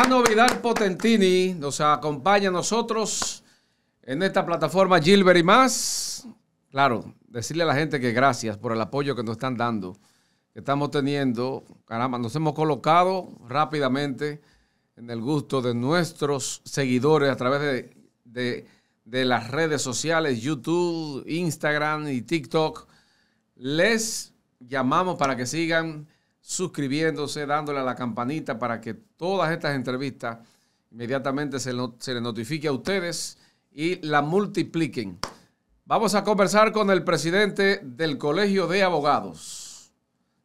la Vidal Potentini nos acompaña a nosotros en esta plataforma Gilbert y más. Claro, decirle a la gente que gracias por el apoyo que nos están dando, que estamos teniendo. Caramba, nos hemos colocado rápidamente en el gusto de nuestros seguidores a través de las redes sociales, YouTube, Instagram y TikTok. Les llamamos para que sigan suscribiéndose, dándole a la campanita para que todas estas entrevistas inmediatamente se, le les notifique a ustedes y la multipliquen. Vamos a conversar con el presidente del Colegio de Abogados.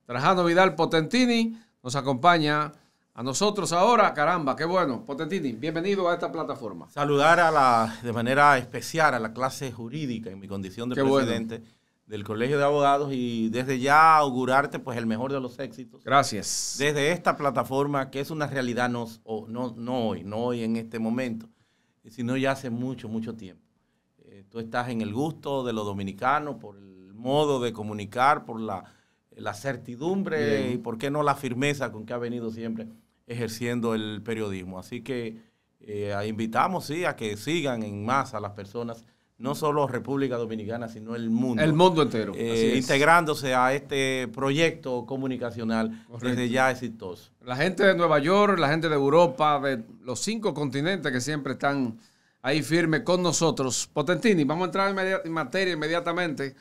Trajano Vidal Potentini nos acompaña a nosotros ahora. Caramba, qué bueno. Potentini, bienvenido a esta plataforma. Saludar a la, de manera especial a la clase jurídica en mi condición de presidente del Colegio de Abogados y desde ya augurarte pues el mejor de los éxitos. Gracias. Desde esta plataforma que es una realidad no, no, no hoy, no hoy en este momento, sino ya hace mucho, mucho tiempo. Eh, tú estás en el gusto de los dominicanos por el modo de comunicar, por la, certidumbre y por qué no la firmeza con que ha venido siempre ejerciendo el periodismo. Así que eh, invitamos sí a que sigan en masa las personas no solo República Dominicana, sino el mundo. El mundo entero. Eh, integrándose a este proyecto comunicacional desde ya exitoso. La gente de Nueva York, la gente de Europa, de los cinco continentes que siempre están ahí firmes con nosotros. Potentini, vamos a entrar en materia inmediatamente.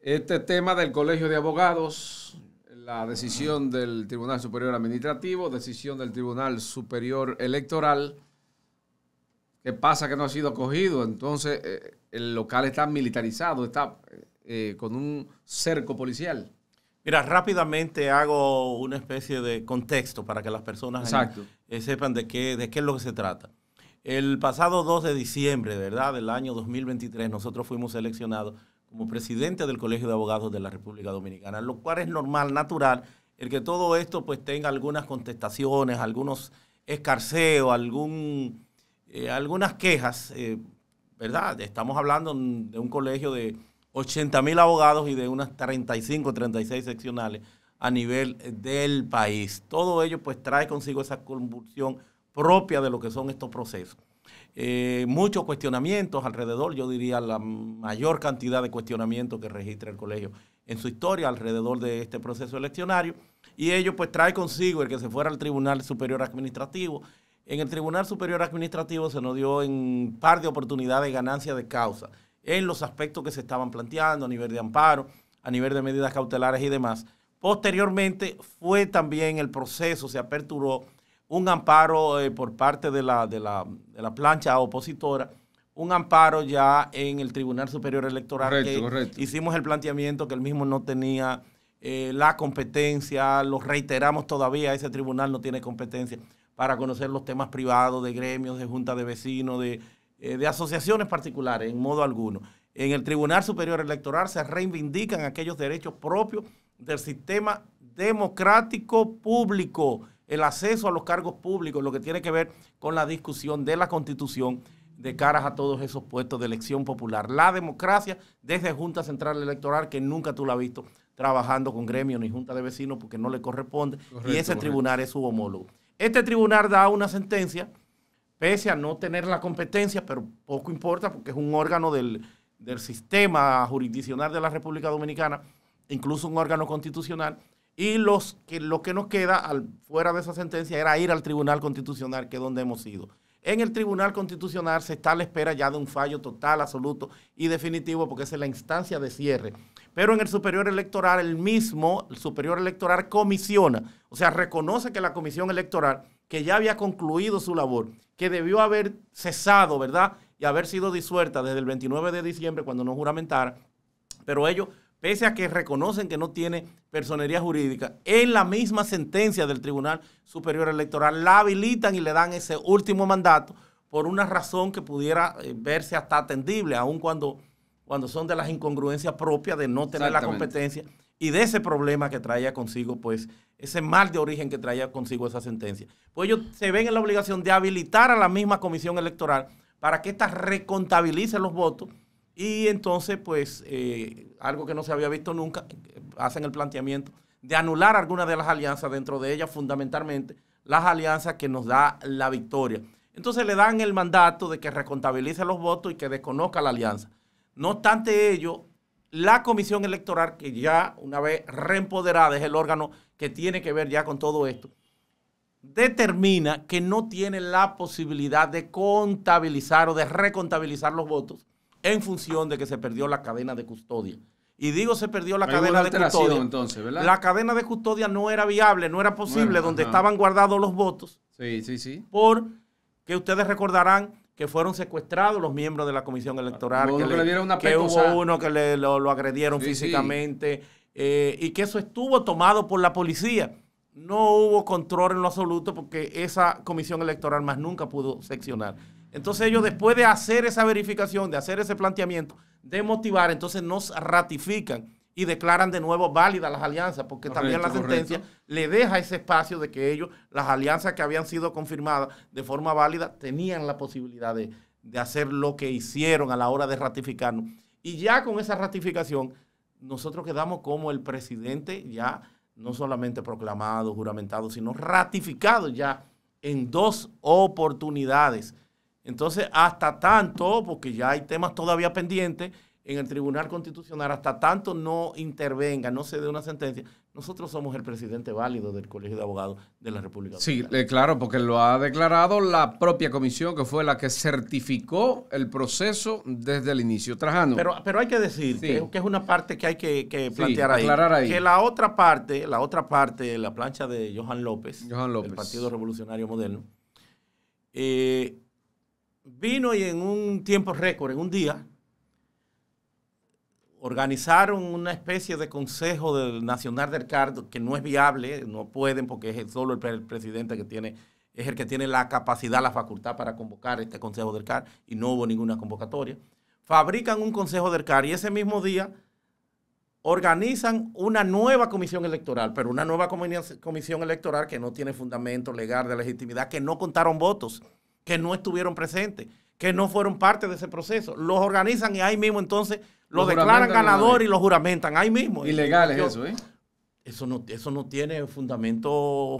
Este tema del Colegio de Abogados, la decisión del Tribunal Superior Administrativo, decisión del Tribunal Superior Electoral pasa que no ha sido acogido? Entonces eh, el local está militarizado, está eh, eh, con un cerco policial. Mira, rápidamente hago una especie de contexto para que las personas sepan de qué, de qué es lo que se trata. El pasado 2 de diciembre, ¿verdad?, del año 2023, nosotros fuimos seleccionados como presidente del Colegio de Abogados de la República Dominicana, lo cual es normal, natural, el que todo esto pues tenga algunas contestaciones, algunos escarceos, algún eh, algunas quejas, eh, ¿verdad? Estamos hablando de un colegio de 80 mil abogados y de unas 35, 36 seccionales a nivel eh, del país. Todo ello pues trae consigo esa convulsión propia de lo que son estos procesos. muchos cuestionamientos alrededor, yo diría la mayor cantidad de cuestionamientos que registra el colegio en su historia alrededor de este proceso eleccionario. Y ello pues trae consigo el que se fuera al Tribunal Superior Administrativo, en el Tribunal Superior Administrativo se nos dio un par de oportunidades de ganancia de causa en los aspectos que se estaban planteando a nivel de amparo, a nivel de medidas cautelares y demás. Posteriormente fue también el proceso, se aperturó un amparo eh, por parte de la, de, la, plancha opositora, un amparo ya en el Tribunal Superior Electoral. Hicimos el planteamiento que el mismo no tenía eh, la competencia, lo reiteramos todavía, ese tribunal no tiene competencia para conocer los temas privados de gremios, de juntas de vecinos, eh, de, asociaciones particulares, en modo alguno. En el Tribunal Superior Electoral se reivindican aquellos derechos propios del sistema democrático público, el acceso a los cargos públicos, lo que tiene que ver con la discusión de la constitución de caras a todos esos puestos de elección popular. La democracia desde Junta Central Electoral, que nunca tú la has visto trabajando con gremios ni junta de vecinos porque no le corresponde, y ese tribunal es su homólogo. Este tribunal da una sentencia, pese a no tener la competencia, pero poco importa porque es un órgano del, sistema jurisdiccional de la República Dominicana, incluso un órgano constitucional, y los que, lo que nos queda al, fuera de esa sentencia era ir al Tribunal Constitucional, que es donde hemos ido. En el Tribunal Constitucional se está a la espera ya de un fallo total, absoluto y definitivo, porque esa es la instancia de cierre. Pero en el Superior Electoral, el mismo, Superior Electoral comisiona, o sea, reconoce que la Comisión Electoral, que ya había concluido su labor, que debió haber cesado, ¿verdad? Y haber sido disuelta desde el 29 de diciembre, cuando no juramentara, pero ellos pese a que reconocen que no tiene personería jurídica, en la misma sentencia del Tribunal Superior Electoral la habilitan y le dan ese último mandato por una razón que pudiera eh, verse hasta atendible, aun cuando, cuando son de las incongruencias propias de no tener la competencia y de ese problema que traía consigo, pues ese mal de origen que traía consigo esa sentencia. Pues ellos se ven en la obligación de habilitar a la misma comisión electoral para que ésta recontabilice los votos y entonces, pues, eh, algo que no se había visto nunca, hacen el planteamiento de anular algunas de las alianzas, dentro de ellas fundamentalmente las alianzas que nos da la victoria. Entonces le dan el mandato de que recontabilice los votos y que desconozca la alianza. No obstante ello, la comisión electoral, que ya una vez reempoderada es el órgano que tiene que ver ya con todo esto, determina que no tiene la posibilidad de contabilizar o de recontabilizar los votos en función de que se perdió la cadena de custodia. Y digo se perdió la cadena de custodia. Entonces, La cadena de custodia no era viable, no era posible donde estaban guardados los votos. Sí, sí, sí. porque ustedes recordarán que fueron secuestrados los miembros de la comisión electoral. Que, le, una que hubo uno que le, lo, agredieron físicamente eh, y que eso estuvo tomado por la policía. No hubo control en lo absoluto porque esa comisión electoral más nunca pudo seccionar. Entonces ellos después de hacer esa verificación, de hacer ese planteamiento, de motivar, entonces nos ratifican y declaran de nuevo válidas las alianzas, porque también la sentencia le deja ese espacio de que ellos, las alianzas que habían sido confirmadas de forma válida, tenían la posibilidad de, de hacer lo que hicieron a la hora de ratificarnos. Y ya con esa ratificación, nosotros quedamos como el presidente ya no solamente proclamado, juramentado, sino ratificado ya en dos oportunidades entonces, hasta tanto, porque ya hay temas todavía pendientes en el Tribunal Constitucional, hasta tanto no intervenga, no se dé una sentencia, nosotros somos el presidente válido del Colegio de Abogados de la República. Sí, eh, claro, porque lo ha declarado la propia comisión que fue la que certificó el proceso desde el inicio. Trajano. Pero, pero hay que decir que, es una parte que hay que, plantear ahí, Que la otra parte, la otra parte, la plancha de Johan López, Johan del Partido Revolucionario Moderno, eh, vino y en un tiempo récord, en un día, organizaron una especie de consejo del nacional del CAR que no es viable, no pueden porque es solo el, el, presidente que tiene es el que tiene la capacidad, la facultad para convocar este consejo del CAR y no hubo ninguna convocatoria. Fabrican un consejo del CAR y ese mismo día organizan una nueva comisión electoral, pero una nueva comisión electoral que no tiene fundamento legal de legitimidad, que no contaron votos que no estuvieron presentes, que no fueron parte de ese proceso. Los organizan y ahí mismo entonces lo, declaran ganador y lo juramentan, ahí mismo. Ilegal es eso, ¿eh? Eso no, eso no tiene fundamento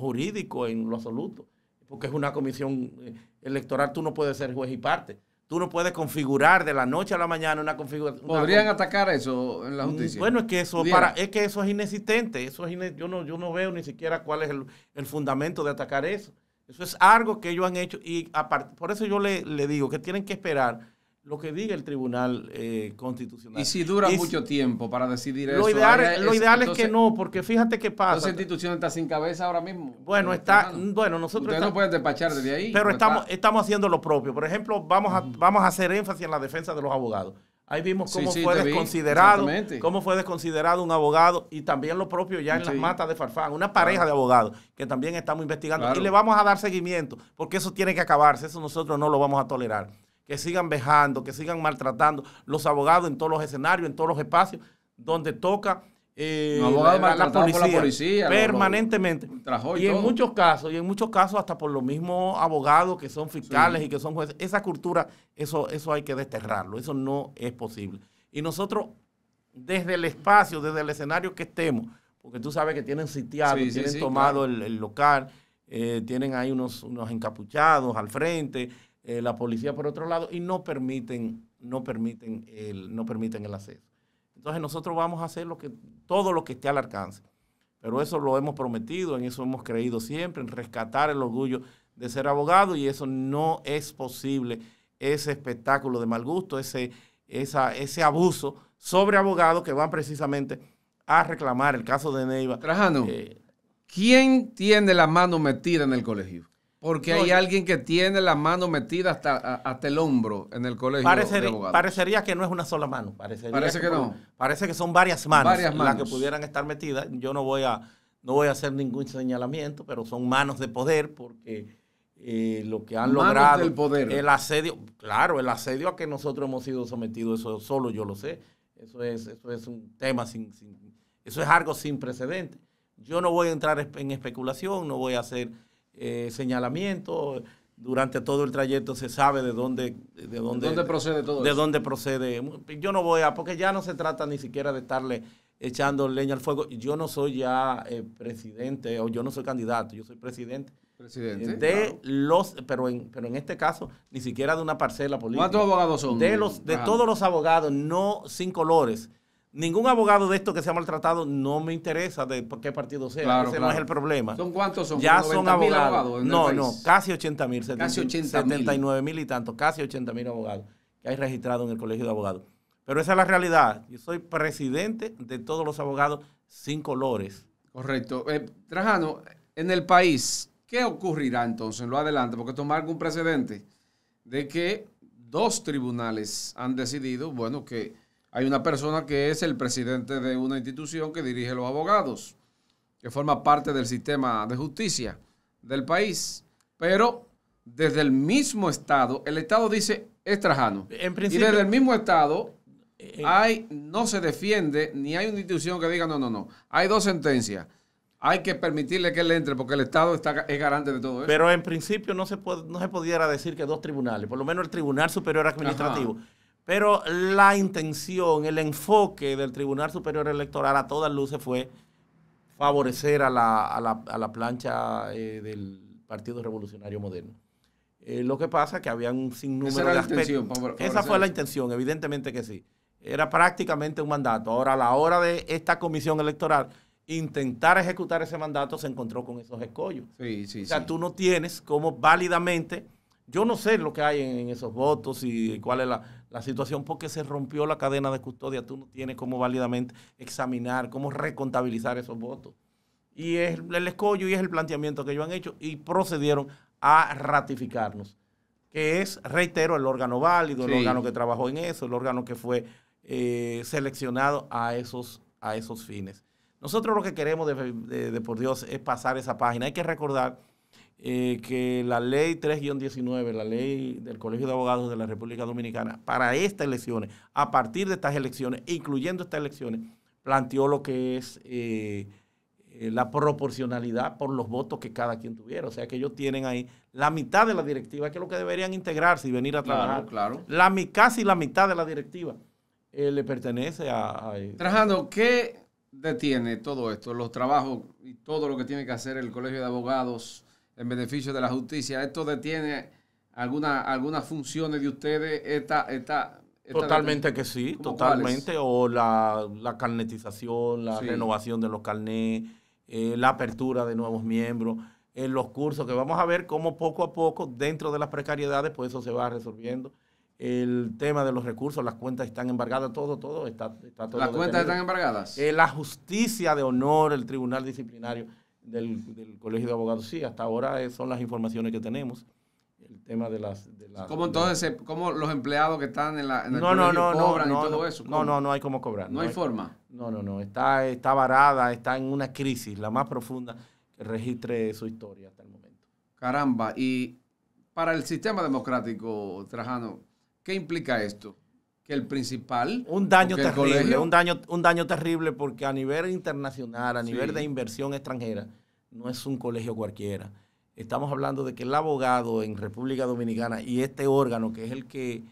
jurídico en lo absoluto, porque es una comisión eh, electoral, tú no puedes ser juez y parte. Tú no puedes configurar de la noche a la mañana una configuración. ¿Podrían atacar eso en la mm, justicia? Bueno, es que eso, para, es, que eso es inexistente. Eso yo, no, yo no veo ni siquiera cuál es el fundamento de atacar eso. Eso es algo que ellos han hecho y por eso yo le, digo que tienen que esperar lo que diga el Tribunal eh, Constitucional. Y si dura mucho tiempo para decidir eso. lo ideal es que no, porque fíjate qué pasa. institución está sin cabeza ahora mismo. Bueno, eh, está, bueno, nosotros... Ustedes no pueden despachar desde ahí. Pero estamos, estamos haciendo lo propio. Por ejemplo, vamos vamos a hacer énfasis en la defensa de los abogados. Ahí vimos cómo fue desconsiderado, un abogado y también lo propio ya en las matas de Farfán, una pareja de abogados que también estamos investigando y le vamos a dar seguimiento porque eso tiene que acabarse, eso nosotros no lo vamos a tolerar. Que sigan vejando, que sigan maltratando los abogados en todos los escenarios, en todos los espacios donde toca eh, la, policía, permanentemente. y, en muchos casos, y en muchos casos hasta por los mismos abogados que son fiscales y que son jueces, esa cultura, eso, eso hay que desterrarlo, eso no es posible. Y nosotros, desde el espacio, desde el escenario que estemos, porque tú sabes que tienen sitiado, tienen tomado el, local, eh, tienen ahí unos, unos encapuchados al frente, eh, la policía por otro lado, y no permiten, no permiten el, no permiten el acceso. Entonces nosotros vamos a hacer lo que, todo lo que esté al alcance. Pero eso lo hemos prometido, en eso hemos creído siempre, en rescatar el orgullo de ser abogado y eso no es posible, ese espectáculo de mal gusto, ese, ese abuso sobre abogados que van precisamente a reclamar el caso de Neiva. Trajano, eh, ¿quién tiene la mano metida en el colegio? Porque hay alguien que tiene la mano metida hasta, hasta el hombro en el colegio parecería, de Parecería que no es una sola mano. parece que, no. Parece que son varias manos, las que pudieran estar metidas. Yo no voy a, no voy a hacer ningún señalamiento, pero son manos de poder porque eh, lo que han logrado. Del poder. El asedio, claro, el asedio a que nosotros hemos sido sometidos, eso solo yo lo sé. Eso es, eso es un tema sin, eso es algo sin precedente. Yo no voy a entrar en especulación, no voy a hacer eh, Durante todo el trayecto se sabe de dónde, de dónde, procede todo. De dónde procede. Yo no voy a, porque ya no se trata ni siquiera de estarle echando leña al fuego. Yo no soy ya eh, presidente o yo no soy candidato, yo soy presidente. Presidente. Eh, de los, pero en, pero en este caso, ni siquiera de una parcela política. abogados De, los, de todos los abogados, no sin colores, Ningún abogado de esto que sea maltratado no me interesa de por qué partido sea. Ese no es el problema. ¿Son cuántos son? Ya son abogados. no, no, casi 80 mil. Casi 80 79 mil y tanto, casi 80 mil abogados que hay registrados en el Colegio de Abogados. Pero esa es la realidad. Yo soy presidente de todos los abogados sin colores. Correcto. Eh, Trajano, en el país, ¿qué ocurrirá entonces? Lo adelante, porque tomar algún precedente de que dos tribunales han decidido, bueno, que hay una persona que es el presidente de una institución que dirige los abogados, que forma parte del sistema de justicia del país. Pero desde el mismo Estado, el Estado dice es Trajano. y desde el mismo Estado eh, eh. hay, no se defiende, ni hay una institución que diga no, no, no. Hay dos sentencias. Hay que permitirle que él entre porque el Estado está, es garante de todo eso. Pero en principio no se, no se pudiera decir que dos tribunales, por lo menos el Tribunal Superior Administrativo. Pero la intención, el enfoque del Tribunal Superior Electoral a todas luces fue favorecer a la, plancha eh, del Partido Revolucionario Moderno. Eh, lo que pasa es que había un sinnúmero de aspectos. Esa fue la intención, evidentemente que sí. Era prácticamente un mandato. Ahora, a la hora de esta comisión electoral, intentar ejecutar ese mandato se encontró con esos escollos. Sí, sí, o sea, tú no tienes como válidamente, yo no sé lo que hay en esos votos y cuál es la la situación porque se rompió la cadena de custodia. Tú no tienes cómo válidamente examinar, cómo recontabilizar esos votos. Y es el escollo y es el planteamiento que ellos han hecho y procedieron a ratificarnos, que es, reitero, el órgano válido, el órgano que trabajó en eso, el órgano que fue eh, seleccionado a esos, a esos fines. Nosotros lo que queremos, de por Dios, es pasar esa página. Hay que recordar eh, que la ley 3-19, la ley del Colegio de Abogados de la República Dominicana, para estas elecciones, a partir de estas elecciones, incluyendo estas elecciones, planteó lo que es eh, eh, la proporcionalidad por los votos que cada quien tuviera. O sea que ellos tienen ahí la mitad de la directiva, que es lo que deberían integrarse y venir a trabajar. Claro, claro. casi la mitad de la directiva le pertenece a... a Trajando, ¿qué detiene todo esto? Los trabajos y todo lo que tiene que hacer el Colegio de Abogados en beneficio de la justicia. ¿Esto detiene alguna, algunas funciones de ustedes? Esta, esta, totalmente que sí, totalmente. O la, la, carnetización, la renovación de los carnets, eh, la apertura de nuevos miembros, en eh, los cursos, que vamos a ver cómo poco a poco, dentro de las precariedades, pues eso se va resolviendo el tema de los recursos, las cuentas están embargadas, todo, todo está, está todo. ¿Las cuentas están embargadas? Eh, la justicia de honor, el tribunal disciplinario del, Colegio de Abogados. Sí, hasta ahora son las informaciones que tenemos el tema de las... De las ¿Cómo entonces, ¿cómo los empleados que están en la... En el no, no, no, cobran y todo no, eso? No, no, no hay cómo cobrar. No, hay, forma. No, no, no. Está, está varada, está en una crisis, la más profunda que registre su historia hasta el momento. Caramba, y para el sistema democrático, Trajano, ¿qué implica esto? que el principal. Un daño terrible, un, daño, un daño terrible porque a nivel internacional, a nivel de inversión extranjera, no es un colegio cualquiera. Estamos hablando de que el abogado en República Dominicana y este órgano que es el que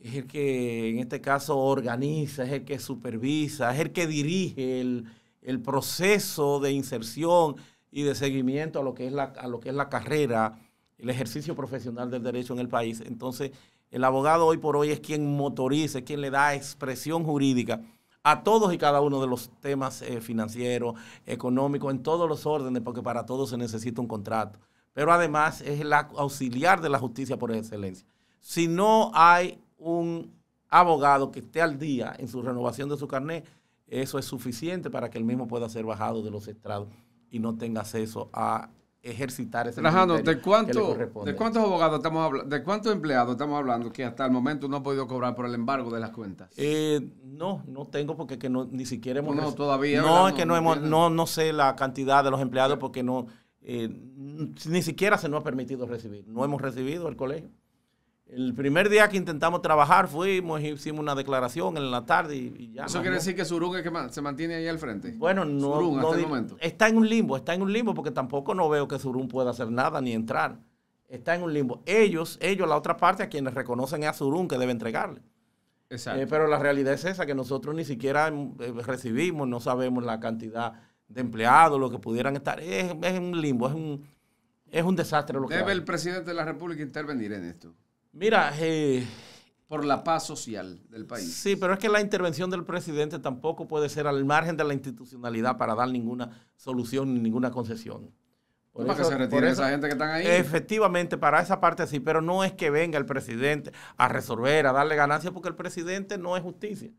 es el que en este caso organiza, es el que supervisa, es el que dirige el, proceso de inserción y de seguimiento a lo que es a lo que es la carrera, el ejercicio profesional del derecho en el país. Entonces, el abogado hoy por hoy es quien motoriza, es quien le da expresión jurídica a todos y cada uno de los temas eh, financieros, económicos, en todos los órdenes, porque para todos se necesita un contrato. Pero además es el auxiliar de la justicia por excelencia. Si no hay un abogado que esté al día en su renovación de su carnet, eso es suficiente para que el mismo pueda ser bajado de los estrados y no tenga acceso a ejercitar ese Rajano, ¿de, cuánto, ¿de cuántos abogados estamos hablando? ¿De cuántos empleados estamos hablando que hasta el momento no han podido cobrar por el embargo de las cuentas? Eh, no, no tengo porque que no, ni siquiera hemos... No, todavía. es que no, hemos, no, no sé la cantidad de los empleados porque no... Eh, ni siquiera se nos ha permitido recibir. No hemos recibido el colegio. El primer día que intentamos trabajar fuimos, hicimos una declaración en la tarde y, ya. ¿Eso quiere decir que Surún se mantiene ahí al frente? Bueno, no, hasta está en un limbo, está en un limbo porque tampoco no veo que Surun pueda hacer nada ni entrar. Está en un limbo. Ellos, ellos, la otra parte, a quienes reconocen es a Surun que debe entregarle. Exacto. Eh, pero la realidad es esa, que nosotros ni siquiera mm, eh, recibimos, no sabemos la cantidad de empleados, lo que pudieran estar. Es, un limbo, es un, es un desastre lo ¿Debe el presidente de la República intervenir en esto? Mira, eh, por la paz social del país. Sí, pero es que la intervención del presidente tampoco puede ser al margen de la institucionalidad para dar ninguna solución ni ninguna concesión. Por para que se retire esa gente que están ahí. Efectivamente, para esa parte sí, pero no es que venga el presidente a resolver, a darle ganancia, porque el presidente no es justicia.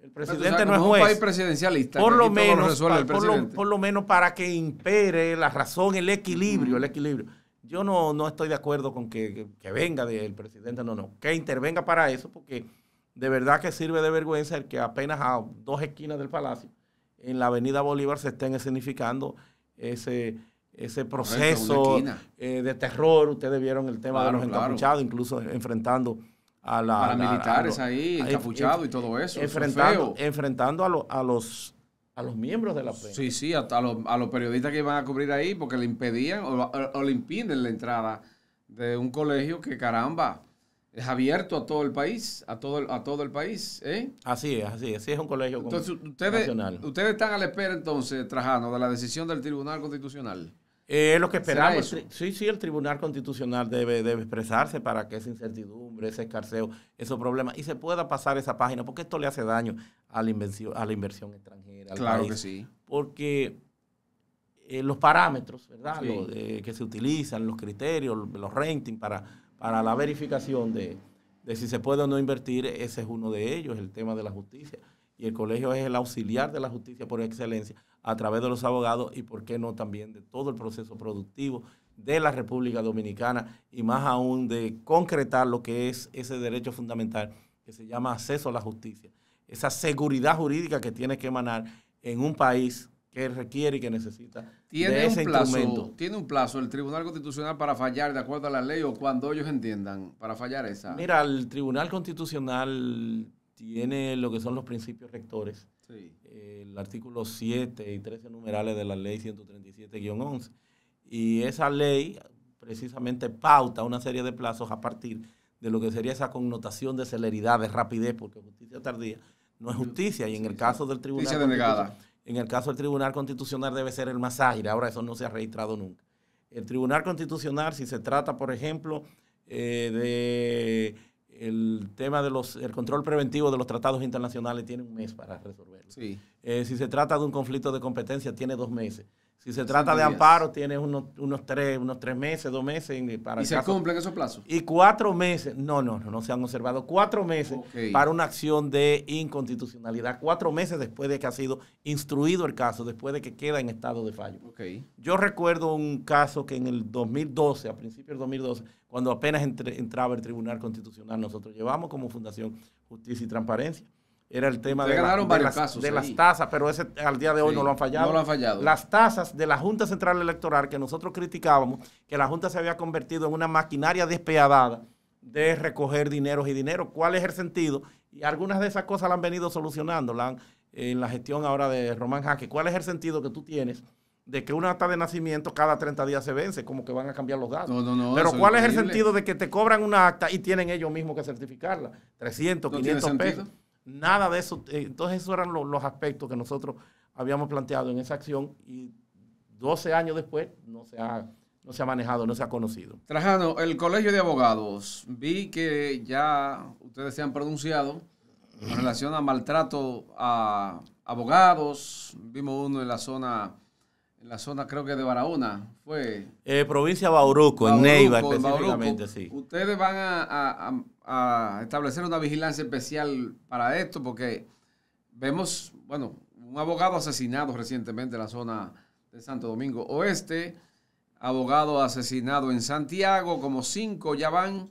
El presidente no es juez. un país presidencialista. Por lo, menos, por, lo, menos para que impere la razón, el equilibrio, el equilibrio. Yo no, estoy de acuerdo con que, venga del presidente, no, no, que intervenga para eso, porque de verdad que sirve de vergüenza el que apenas a dos esquinas del palacio, en la avenida Bolívar, se estén escenificando ese, ese proceso eh, de terror. Ustedes vieron el tema de los encapuchados, incluso enfrentando a la, paramilitares ahí, encapuchados y todo eso. Enfrentando, enfrentando a, los a, los a los miembros de la prensa. Sí, sí, a, los, a los, periodistas que iban a cubrir ahí porque le impedían o, le impiden la entrada de un colegio que caramba es abierto a todo el país, a todo el, a todo el país, ¿eh? Así es, así es, así es un colegio entonces, ustedes, Ustedes están a la espera entonces, Trajano, de la decisión del Tribunal Constitucional. Es eh, lo que esperamos, sí, sí, el Tribunal Constitucional debe, debe expresarse para que esa incertidumbre, ese escarceo, esos problemas, y se pueda pasar esa página, porque esto le hace daño a la inversión, a la inversión extranjera. claro que sí. Porque eh, los parámetros, ¿verdad? Los, que se utilizan, los criterios, los rankings para, para la verificación de si se puede o no invertir, ese es uno de ellos, el tema de la justicia. Y el colegio es el auxiliar de la justicia por excelencia a través de los abogados y, por qué no, también de todo el proceso productivo de la República Dominicana y más aún de concretar lo que es ese derecho fundamental que se llama acceso a la justicia, esa seguridad jurídica que tiene que emanar en un país que requiere y que necesita ¿Tiene ese un plazo, instrumento. ¿Tiene un plazo el Tribunal Constitucional para fallar de acuerdo a la ley o cuando ellos entiendan para fallar esa? Mira, el Tribunal Constitucional tiene lo que son los principios rectores, eh, el artículo 7 y 13 numerales de la ley 137-11. Y esa ley precisamente pauta una serie de plazos a partir de lo que sería esa connotación de celeridad, de rapidez, porque justicia tardía no es justicia. Y en el caso del Tribunal En el caso del Tribunal Constitucional debe ser el más ágil. Ahora eso no se ha registrado nunca. El Tribunal Constitucional, si se trata, por ejemplo, eh, de el tema del control preventivo de los tratados internacionales tiene un mes para resolverlo. Eh, si se trata de un conflicto de competencia, tiene dos meses. Si se trata de amparo, tiene unos, tres, unos tres meses, dos meses para... ¿Y se cumplen esos plazos? Y cuatro meses, no, no, no, se han observado, cuatro meses para una acción de inconstitucionalidad, cuatro meses después de que ha sido instruido el caso, después de que queda en estado de fallo. Okay. Yo recuerdo un caso que en el 2012, a principios del 2012, cuando apenas entraba el Tribunal Constitucional, nosotros llevamos como Fundación Justicia y Transparencia era el tema de, las, tasas, pero ese al día de hoy no lo han fallado. No lo han fallado. Las tasas de la Junta Central Electoral que nosotros criticábamos, que la Junta se había convertido en una maquinaria despiadada de recoger dinero y dinero. ¿Cuál es el sentido? Y algunas de esas cosas la han venido solucionando en la gestión ahora de Román Jaque. ¿Cuál es el sentido que tú tienes? de que una acta de nacimiento cada 30 días se vence, como que van a cambiar los datos. No, no, no, Pero ¿cuál es el sentido de que te cobran una acta y tienen ellos mismos que certificarla? 300, 500 pesos. Nada de eso. Eh, entonces esos eran los, aspectos que nosotros habíamos planteado en esa acción y 12 años después no se ha, no se ha manejado, no se ha conocido. Trajano, el Colegio de Abogados, vi que ya ustedes se han pronunciado en relación a maltrato a abogados, vimos uno en la zona en la zona creo que de Barahona, fue... Eh, provincia Bauruco, en Neiva específicamente, sí. Ustedes van a a establecer una vigilancia especial para esto, porque vemos, bueno, un abogado asesinado recientemente en la zona de Santo Domingo Oeste, abogado asesinado en Santiago, como cinco ya van,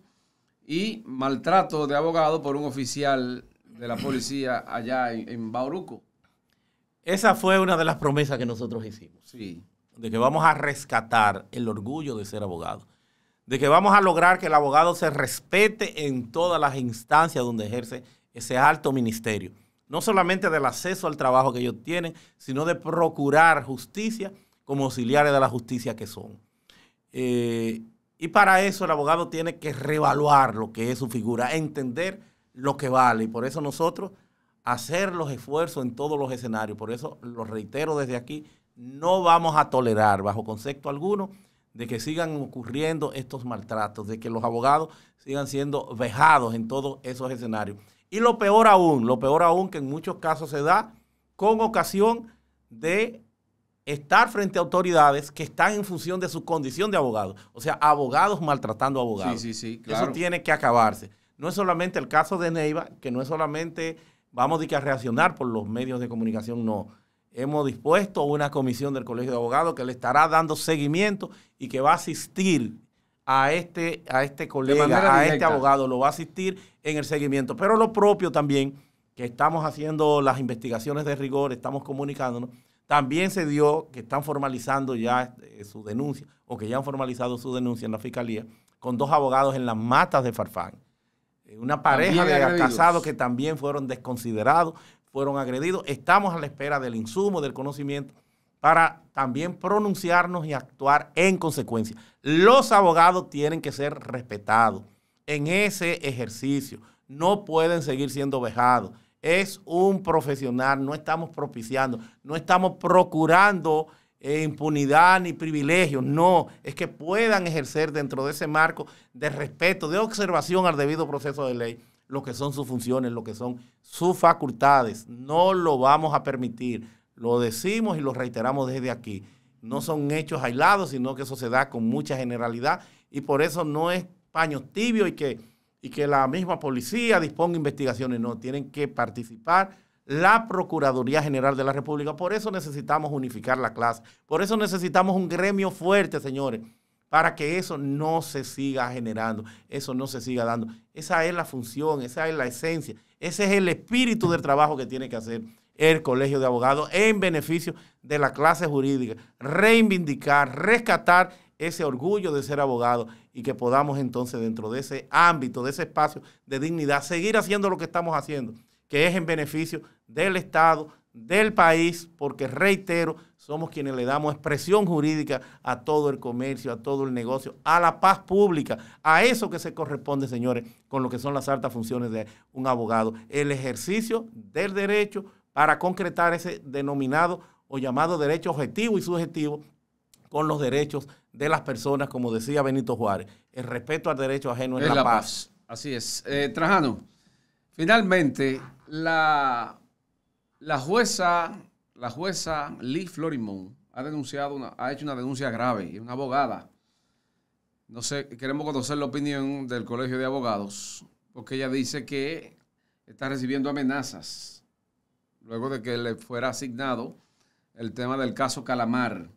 y maltrato de abogado por un oficial de la policía allá en, Bauruco. Esa fue una de las promesas que nosotros hicimos. Sí. De que vamos a rescatar el orgullo de ser abogado de que vamos a lograr que el abogado se respete en todas las instancias donde ejerce ese alto ministerio. No solamente del acceso al trabajo que ellos tienen, sino de procurar justicia como auxiliares de la justicia que son. Eh, y para eso el abogado tiene que revaluar lo que es su figura, entender lo que vale. Y por eso nosotros hacer los esfuerzos en todos los escenarios. Por eso lo reitero desde aquí, no vamos a tolerar bajo concepto alguno de que sigan ocurriendo estos maltratos, de que los abogados sigan siendo vejados en todos esos escenarios. Y lo peor aún, lo peor aún que en muchos casos se da con ocasión de estar frente a autoridades que están en función de su condición de abogado. O sea, abogados maltratando a abogados. Sí, sí, sí, Eso tiene que acabarse. No es solamente el caso de Neiva, que no es solamente vamos a reaccionar por los medios de comunicación, no hemos dispuesto una comisión del Colegio de Abogados que le estará dando seguimiento y que va a asistir a este, a este colega, a este abogado, lo va a asistir en el seguimiento. Pero lo propio también, que estamos haciendo las investigaciones de rigor, estamos comunicándonos, también se dio que están formalizando ya eh, su denuncia, o que ya han formalizado su denuncia en la fiscalía, con dos abogados en las matas de Farfán. Eh, una pareja de casados que también fueron desconsiderados fueron agredidos. Estamos a la espera del insumo, del conocimiento, para también pronunciarnos y actuar en consecuencia. Los abogados tienen que ser respetados en ese ejercicio. No pueden seguir siendo vejados. Es un profesional, no estamos propiciando, no estamos procurando eh, impunidad ni privilegios, no, es que puedan ejercer dentro de ese marco de respeto, de observación al debido proceso de ley lo que son sus funciones, lo que son sus facultades. No lo vamos a permitir. Lo decimos y lo reiteramos desde aquí. No son hechos aislados, sino que eso se da con mucha generalidad y por eso no es paño tibio y que, y que la misma policía disponga investigaciones. No, tienen que participar la Procuraduría General de la República. Por eso necesitamos unificar la clase. Por eso necesitamos un gremio fuerte, señores para que eso no se siga generando, eso no se siga dando. Esa es la función, esa es la esencia, ese es el espíritu del trabajo que tiene que hacer el Colegio de Abogados en beneficio de la clase jurídica, reivindicar, rescatar ese orgullo de ser abogado y que podamos entonces dentro de ese ámbito, de ese espacio de dignidad, seguir haciendo lo que estamos haciendo, que es en beneficio del Estado, del país, porque reitero, somos quienes le damos expresión jurídica a todo el comercio, a todo el negocio, a la paz pública, a eso que se corresponde, señores, con lo que son las altas funciones de un abogado, el ejercicio del derecho para concretar ese denominado o llamado derecho objetivo y subjetivo con los derechos de las personas, como decía Benito Juárez. El respeto al derecho ajeno es, la, paz. Así es. Eh, Trajano, finalmente, la la jueza, la jueza Lee Florimón ha denunciado, una, ha hecho una denuncia grave, es una abogada. No sé, queremos conocer la opinión del Colegio de Abogados, porque ella dice que está recibiendo amenazas luego de que le fuera asignado el tema del caso Calamar.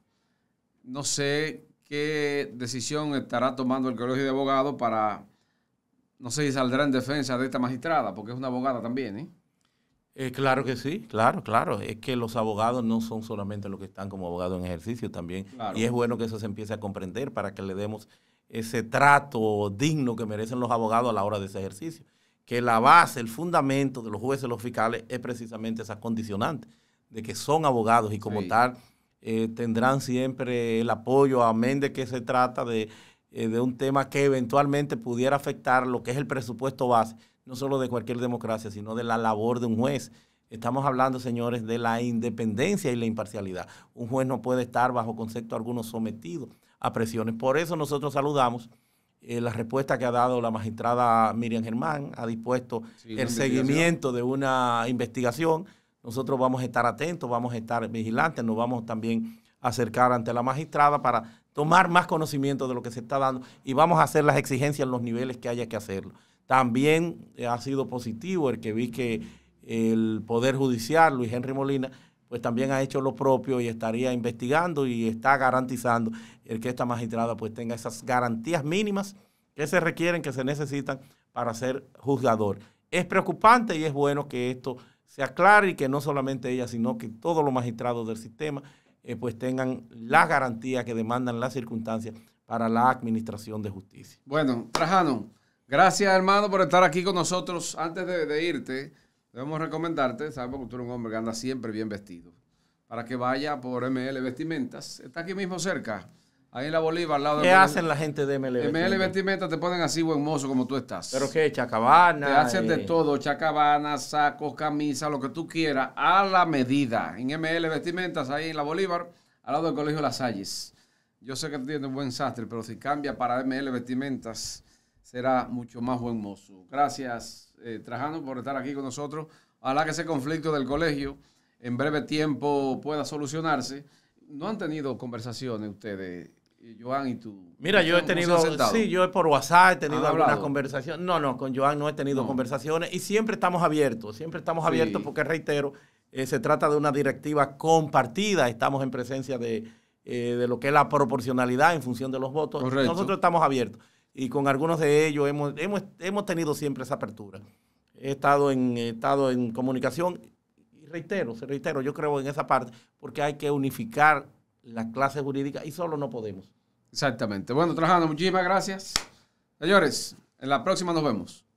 No sé qué decisión estará tomando el Colegio de Abogados para, no sé si saldrá en defensa de esta magistrada, porque es una abogada también, ¿eh? Eh, claro que sí, claro, claro. Es que los abogados no son solamente los que están como abogados en ejercicio también. Y es bueno que eso se empiece a comprender para que le demos ese trato digno que merecen los abogados a la hora de ese ejercicio. Que la base, el fundamento de los jueces, y los fiscales, es precisamente esa condicionante, de que son abogados y como tal eh, tendrán siempre el apoyo, amén de que se trata de, eh, de un tema que eventualmente pudiera afectar lo que es el presupuesto base no solo de cualquier democracia, sino de la labor de un juez. Estamos hablando, señores, de la independencia y la imparcialidad. Un juez no puede estar bajo concepto alguno sometido a presiones. Por eso nosotros saludamos eh, la respuesta que ha dado la magistrada Miriam Germán. Ha dispuesto el seguimiento de una investigación. Nosotros vamos a estar atentos, vamos a estar vigilantes, nos vamos también a acercar ante la magistrada para tomar más conocimiento de lo que se está dando y vamos a hacer las exigencias en los niveles que haya que hacerlo. También eh, ha sido positivo el que vi que el Poder Judicial, Luis Henry Molina, pues también ha hecho lo propio y estaría investigando y está garantizando el que esta magistrada pues tenga esas garantías mínimas que se requieren, que se necesitan para ser juzgador. Es preocupante y es bueno que esto se aclare y que no solamente ella, sino que todos los magistrados del sistema eh, pues tengan las garantías que demandan las circunstancias para la administración de justicia. Bueno, Trajano. Gracias, hermano, por estar aquí con nosotros. Antes de, irte, debemos recomendarte, sabemos que tú eres un hombre que anda siempre bien vestido, para que vaya por ML Vestimentas. Está aquí mismo cerca, ahí en la Bolívar, al lado de... ¿Qué hacen la gente de ML Vestimentas? ML Vestimentas te ponen así buen mozo como tú estás. ¿Pero qué? chacabana. Te hacen de eh. todo, chacabanas, sacos, camisas, lo que tú quieras, a la medida. En ML Vestimentas, ahí en la Bolívar, al lado del Colegio Las Salles. Yo sé que tienes un buen sastre, pero si cambia para ML Vestimentas será mucho más buen mozo. Gracias, eh, Trajano, por estar aquí con nosotros. Ojalá que ese conflicto del colegio en breve tiempo pueda solucionarse. ¿No han tenido conversaciones ustedes, Joan y tú? Mira, yo he tenido, sí, yo he por WhatsApp he tenido algunas conversaciones. No, no, con Joan no he tenido conversaciones y siempre estamos abiertos, siempre estamos abiertos porque, reitero, eh, se trata de una directiva compartida, estamos en presencia eh, de, lo que es la proporcionalidad en función de los votos. Nosotros estamos abiertos y con algunos de ellos hemos, tenido siempre esa apertura. He estado en, estado en comunicación y reitero, se reitero, yo creo en esa parte, porque hay que unificar la clase jurídica y solo no podemos. Exactamente. Bueno, trabajando muchísimas gracias. Señores, en la próxima nos vemos.